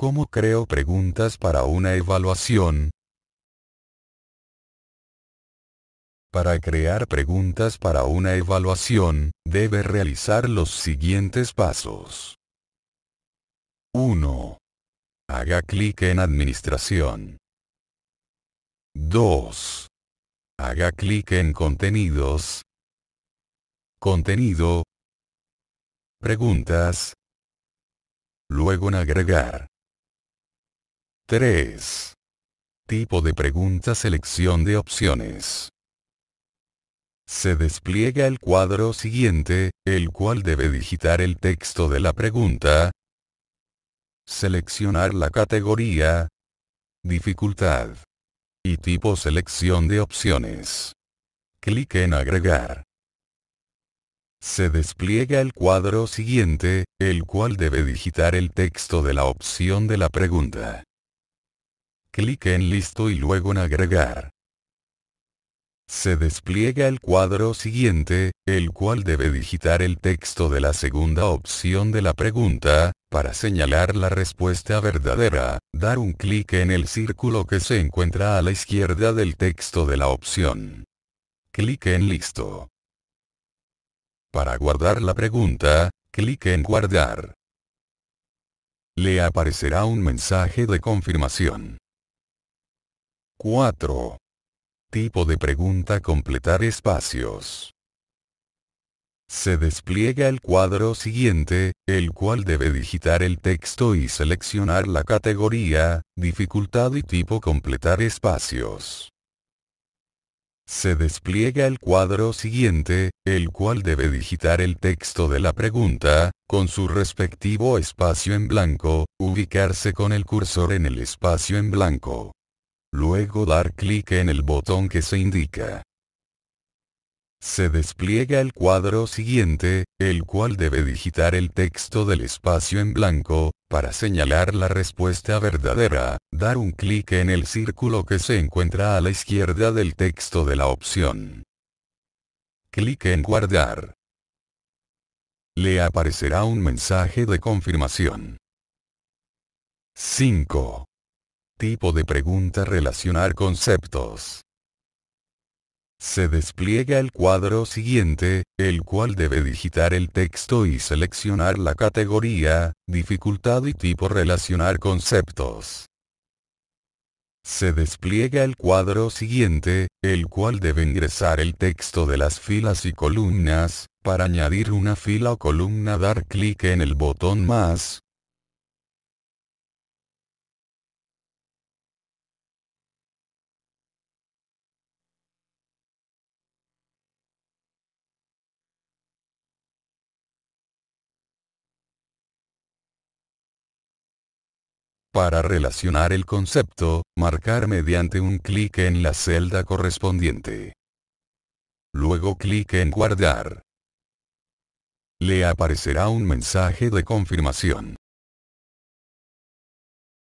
¿Cómo creo preguntas para una evaluación? Para crear preguntas para una evaluación, debe realizar los siguientes pasos. 1. Haga clic en Administración. 2. Haga clic en Contenidos. Contenido. Preguntas. Luego en Agregar. 3. Tipo de pregunta Selección de opciones. Se despliega el cuadro siguiente, el cual debe digitar el texto de la pregunta, seleccionar la categoría, dificultad y tipo selección de opciones. Clic en agregar. Se despliega el cuadro siguiente, el cual debe digitar el texto de la opción de la pregunta Clic en listo y luego en agregar. Se despliega el cuadro siguiente, el cual debe digitar el texto de la segunda opción de la pregunta, para señalar la respuesta verdadera, dar un clic en el círculo que se encuentra a la izquierda del texto de la opción. Clic en listo. Para guardar la pregunta, clic en guardar. Le aparecerá un mensaje de confirmación. 4. Tipo de pregunta completar espacios. Se despliega el cuadro siguiente, el cual debe digitar el texto y seleccionar la categoría, dificultad y tipo completar espacios. Se despliega el cuadro siguiente, el cual debe digitar el texto de la pregunta, con su respectivo espacio en blanco, ubicarse con el cursor en el espacio en blanco. Luego dar clic en el botón que se indica. Se despliega el cuadro siguiente, el cual debe digitar el texto del espacio en blanco, para señalar la respuesta verdadera, dar un clic en el círculo que se encuentra a la izquierda del texto de la opción. Clic en guardar. Le aparecerá un mensaje de confirmación. 5. Tipo de pregunta relacionar conceptos. Se despliega el cuadro siguiente, el cual debe digitar el texto y seleccionar la categoría, dificultad y tipo relacionar conceptos. Se despliega el cuadro siguiente, el cual debe ingresar el texto de las filas y columnas, para añadir una fila o columna dar clic en el botón más, Para relacionar el concepto, marcar mediante un clic en la celda correspondiente. Luego clic en guardar. Le aparecerá un mensaje de confirmación.